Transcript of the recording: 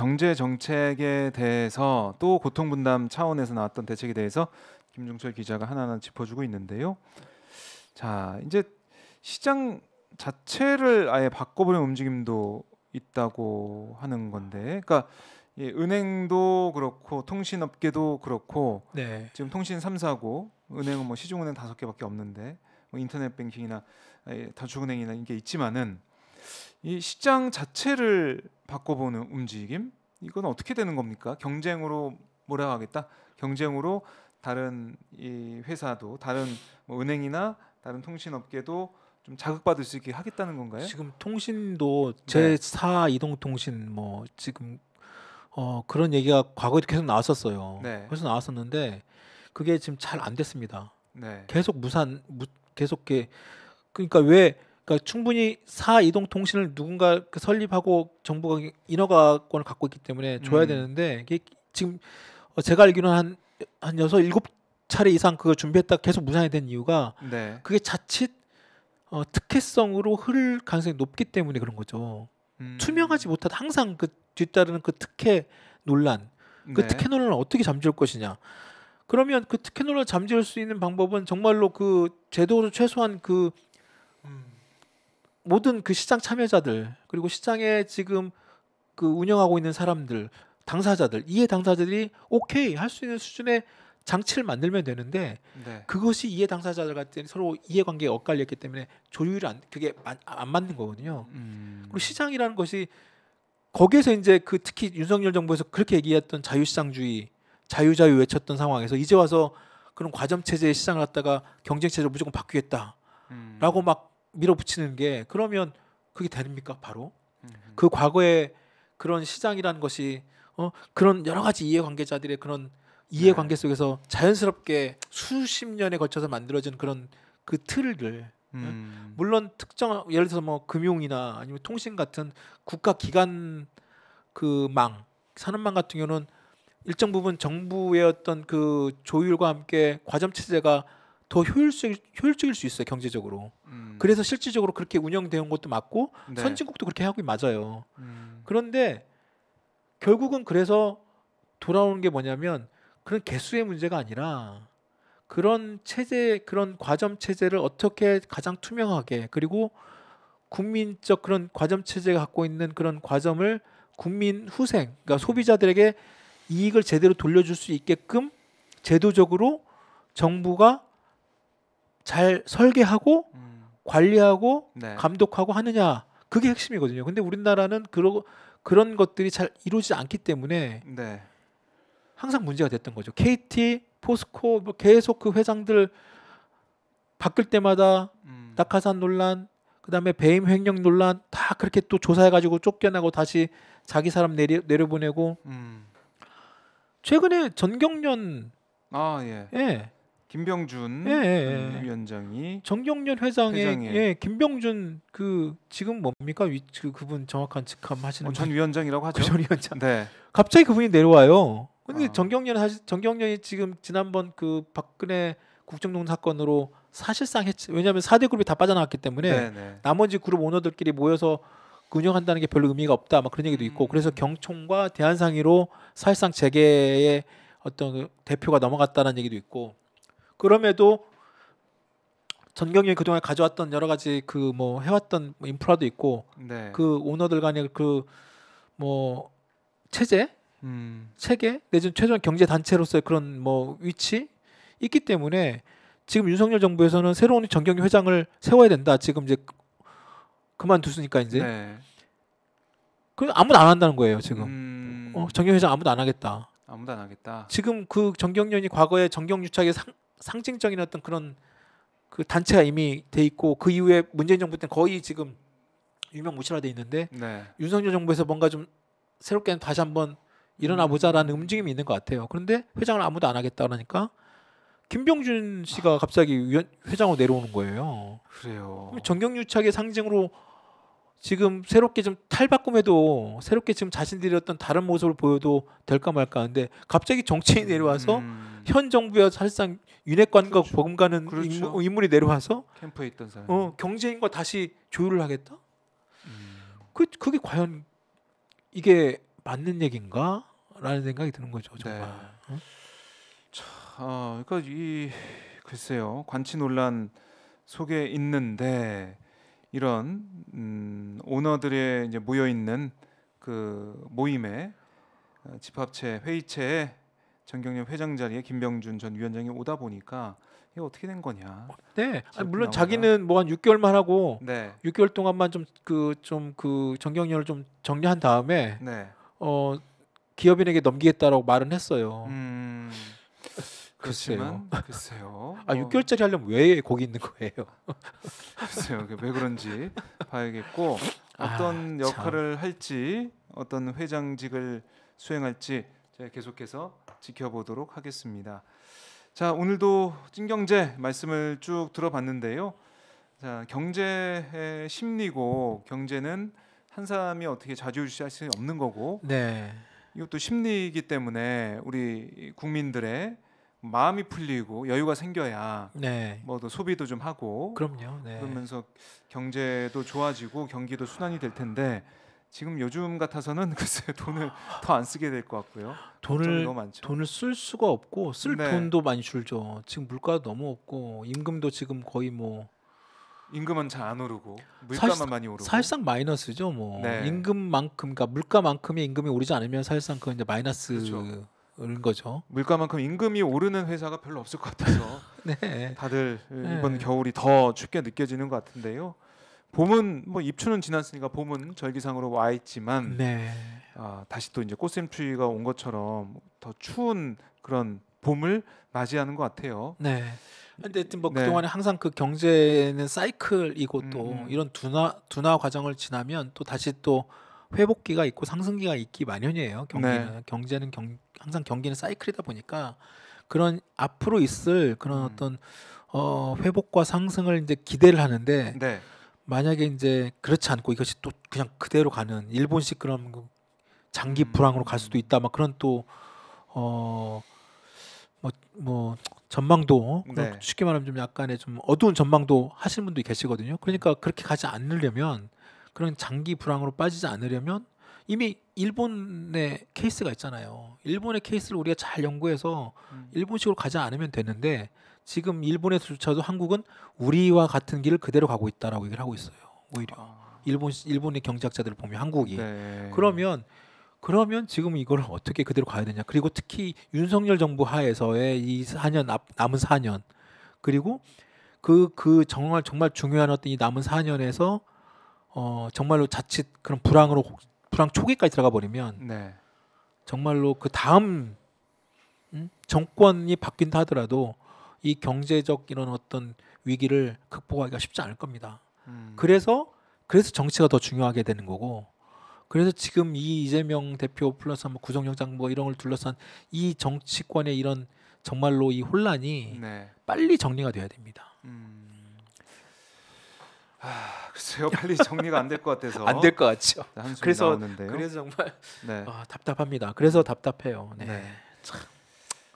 경제 정책에 대해서 또 고통 분담 차원에서 나왔던 대책에 대해서 김종철 기자가 하나하나 짚어주고 있는데요. 자, 이제 시장 자체를 아예 바꿔보는 움직임도 있다고 하는 건데, 그러니까 예, 은행도 그렇고 통신업계도 그렇고 네. 지금 통신 3사고 은행은 뭐 시중은행 다섯 개밖에 없는데 뭐 인터넷 뱅킹이나 아, 예, 다주은행이나 이게 있지만은 이 시장 자체를 바꿔보는 움직임 이건 어떻게 되는 겁니까? 경쟁으로 몰아가겠다. 경쟁으로 다른 이 회사도 다른 뭐 은행이나 다른 통신업계도 좀 자극받을 수 있게 하겠다는 건가요? 지금 통신도 제4 이동통신 뭐 지금 어 그런 얘기가 과거에도 계속 나왔었어요. 네. 그래서 나왔었는데 그게 지금 잘 안 됐습니다. 네. 계속 무산 무, 계속 게 그러니까 왜 그러니까 충분히 사 이동 통신을 누군가 그 설립하고 정부가 인허가권을 갖고 있기 때문에 줘야 음. 되는데 이게 지금 어, 제가 알기로는 한한 여섯 일곱 차례 이상 그걸 준비했다 가 계속 무산이 된 이유가 네. 그게 자칫 어, 특혜성으로 흐를 가능성이 높기 때문에 그런 거죠. 음. 투명하지 못한 항상 그 뒤따르는 그 특혜 논란, 그 네. 특혜 논란을 어떻게 잠재울 것이냐. 그러면 그 특혜 논란을 잠재울 수 있는 방법은 정말로 그 제도로 최소한 그 모든 그 시장 참여자들 그리고 시장에 지금 그 운영하고 있는 사람들 당사자들 이해 당사자들이 오케이 할 수 있는 수준의 장치를 만들면 되는데 네. 그것이 이해 당사자들 같은 서로 이해관계에 엇갈렸기 때문에 조율이 안 그게 안, 안 맞는 거거든요. 음. 그리고 시장이라는 것이 거기에서 이제 그 특히 윤석열 정부에서 그렇게 얘기했던 자유시장주의 자유자유 외쳤던 상황에서 이제 와서 그런 과점 체제의 시장을 갖다가 경쟁 체제로 무조건 바뀌겠다라고 음. 막 밀어붙이는 게 그러면 그게 됩니까 바로 그 과거에 그런 시장이라는 것이 어 그런 여러 가지 이해관계자들의 그런 이해관계 네. 속에서 자연스럽게 수십 년에 걸쳐서 만들어진 그런 그 틀을 음. 물론 특정 예를 들어서 뭐 금융이나 아니면 통신 같은 국가 기관 그망 산업망 같은 경우는 일정 부분 정부의 어떤 그 조율과 함께 과점 체제가 더 효율적 효율적일 수 있어요 경제적으로. 음. 그래서 실질적으로 그렇게 운영되는 것도 맞고 네. 선진국도 그렇게 하고 맞아요. 음. 그런데 결국은 그래서 돌아오는 게 뭐냐면 그런 개수의 문제가 아니라 그런 체제 그런 과점 체제를 어떻게 가장 투명하게 그리고 국민적 그런 과점 체제가 갖고 있는 그런 과점을 국민 후생 그러니까 소비자들에게 이익을 제대로 돌려줄 수 있게끔 제도적으로 정부가 잘 설계하고 음. 관리하고 네. 감독하고 하느냐 그게 핵심이거든요. 근데 우리나라는 그러, 그런 것들이 잘 이루어지지 않기 때문에 네. 항상 문제가 됐던 거죠. KT, 포스코 뭐 계속 그 회장들 바뀔 때마다 음. 낙하산 논란, 그다음에 배임 횡령 논란 다 그렇게 또 조사해가지고 쫓겨나고 다시 자기 사람 내려 내려보내고 음. 최근에 전경련 아 예. 예. 김병준 예, 예, 예, 위원장이 정경련 회장의, 예, 김병준 그 지금 뭡니까 위, 그, 그분 정확한 직함 하시는 어, 전 위원장이라고 하죠. 전 위원장. 네. 갑자기 그분이 내려와요. 근데 아. 정경련 사실 정경련이 지금 지난번 그 박근혜 국정농 사건으로 사실상 해체 왜냐하면 4대 그룹이 다빠져나갔기 때문에 네네. 네. 나머지 그룹 오너들끼리 모여서 운영한다는 게 별로 의미가 없다 막 그런 얘기도 있고 음. 그래서 경총과 대한상의로 사실상 재계의 어떤 그 대표가 넘어갔다는 얘기도 있고 그럼에도 전경이 그동안 가져왔던 여러 가지 그 뭐 해왔던 뭐 인프라도 있고 네. 그 오너들 간의 그 뭐 체제 음. 체계 내지는 최종 경제 단체로서의 그런 뭐 위치 있기 때문에 지금 윤석열 정부에서는 새로운 전경위 회장을 세워야 된다 지금 이제 그만두으니까 이제 네. 그 아무도 안 한다는 거예요 지금 음... 어, 전경 회장 아무도 안 하겠다 아무도 안 하겠다 지금 그 전경련이 과거에 전경유착의 상, 상징적인 어떤 그런 그 단체가 이미 돼 있고 그 이후에 문재인 정부 때는 거의 지금 유명 무실화돼 있는데 네. 윤석열 정부에서 뭔가 좀 새롭게 다시 한번 일어나 보자라는 움직임이 있는 것 같아요. 그런데 회장을 아무도 안 하겠다 그러니까 김병준 씨가 갑자기 위원, 회장으로 내려오는 거예요. 그래요. 정경유착의 상징으로 지금 새롭게 좀 탈바꿈해도 새롭게 지금 자신들이 어떤 다른 모습을 보여도 될까 말까 하는데 갑자기 정치인이 내려와서 음. 현 정부야 사실상 윤회관과 그렇죠. 복음가는 그렇죠. 인물, 이 내려와서 캠프에 있던 사람 어, 경제인과 다시 조율을 하겠다. 음. 그 그게 과연 이게 맞는 얘기인가라는 생각이 드는 거죠 네. 정말. 네. 응? 참, 어, 그러니까 이 글쎄요 관치 논란 속에 있는데 이런 음, 오너들의 이제 모여 있는 그 모임에 어, 집합체 회의체에 전경련 회장 자리에 김병준 전 위원장이 오다 보니까 이게 어떻게 된 거냐. 네, 아니, 물론 나오면. 자기는 뭐한 6개월만 하고 네. 6개월 동안만 좀 그 좀 그 전경련을 그 좀 정리한 다음에 네. 어 기업인에게 넘기겠다라고 말은 했어요. 음... 글쎄요. 글쎄요. 아, 6개월짜리 뭐 하려면 왜 거기 있는 거예요? 글쎄요. 왜 그런지 봐야겠고 아, 어떤 아, 역할을 할지 어떤 회장직을 수행할지 제 계속해서 지켜보도록 하겠습니다. 자, 오늘도 찐경제 말씀을 쭉 들어봤는데요. 자, 경제의 심리고 경제는 한 사람이 어떻게 자주유지할 수 없는 거고 네. 이것도 심리이기 때문에 우리 국민들의 마음이 풀리고 여유가 생겨야 네. 뭐 또 소비도 좀 하고 그럼요. 네. 그러면서 경제도 좋아지고 경기도 순환이 될 텐데 지금 요즘 같아서는 글쎄 돈을 더 안 쓰게 될 것 같고요. 돈을 돈을 쓸 수가 없고 쓸 네. 돈도 많이 줄죠. 지금 물가도 너무 없고 임금도 지금 거의 뭐 임금은 잘 안 오르고 물가만 사실상, 많이 오르고 사실상 마이너스죠. 뭐 네. 임금만큼 그러니까 물가만큼의 임금이 오르지 않으면 사실상 그 이제 그렇죠. 마이너스인 그렇죠. 거죠. 물가만큼 임금이 오르는 회사가 별로 없을 것 같아서 네. 다들 네. 이번 겨울이 더 춥게 느껴지는 것 같은데요. 봄은 뭐 입추는 지났으니까 봄은 절기상으로 와 있지만 네. 아, 다시 또 이제 꽃샘추위가 온 것처럼 더 추운 그런 봄을 맞이하는 것 같아요. 네. 근데 뭐 네. 그동안에 항상 그 경제는 사이클이고 음, 또 음. 이런 둔화 둔화 과정을 지나면 또 다시 또 회복기가 있고 상승기가 있기 마련이에요. 경기는 네. 경제는 경, 항상 경기는 사이클이다 보니까 그런 앞으로 있을 그런 음. 어떤 어, 회복과 상승을 이제 기대를 하는데 네. 만약에 이제 그렇지 않고 이것이 또 그냥 그대로 가는 일본식 그런 장기 음. 불황으로 갈 수도 있다 막 그런 또 어 뭐뭐 뭐 전망도 어, 네. 쉽게 말하면 좀 약간의 좀 어두운 전망도 하시는 분도 계시거든요. 그러니까 그렇게 가지 않으려면 그런 장기 불황으로 빠지지 않으려면 이미 일본의 케이스가 있잖아요. 일본의 케이스를 우리가 잘 연구해서 음. 일본식으로 가지 않으면 되는데 지금 일본에서조차도 한국은 우리와 같은 길을 그대로 가고 있다라고 얘기를 하고 있어요. 오히려 아. 일본 일본의 경제학자들을 보면 한국이 네. 그러면 그러면 지금 이걸 어떻게 그대로 가야 되냐? 그리고 특히 윤석열 정부 하에서의 이 4년 남은 4년 그리고 그그 그 정말 정말 중요한 어떤 이 남은 4년에서 어 정말로 자칫 그런 불황으로 불황 초기까지 들어가 버리면 네. 정말로 그 다음 음? 정권이 바뀐다 하더라도 이 경제적 이런 어떤 위기를 극복하기가 쉽지 않을 겁니다. 음. 그래서 그래서 정치가 더 중요하게 되는 거고 그래서 지금 이 이재명 대표 플러스 뭐 구속영장 뭐 이런 걸 둘러싼 이 정치권의 이런 정말로 이 혼란이 네. 빨리 정리가 돼야 됩니다. 음. 아, 글쎄요 빨리 정리가 안 될 것 같아서 안 될 것 같죠. 그래서 나오는데요. 그래서 정말 네. 어, 답답합니다. 그래서 답답해요. 네. 네. 참.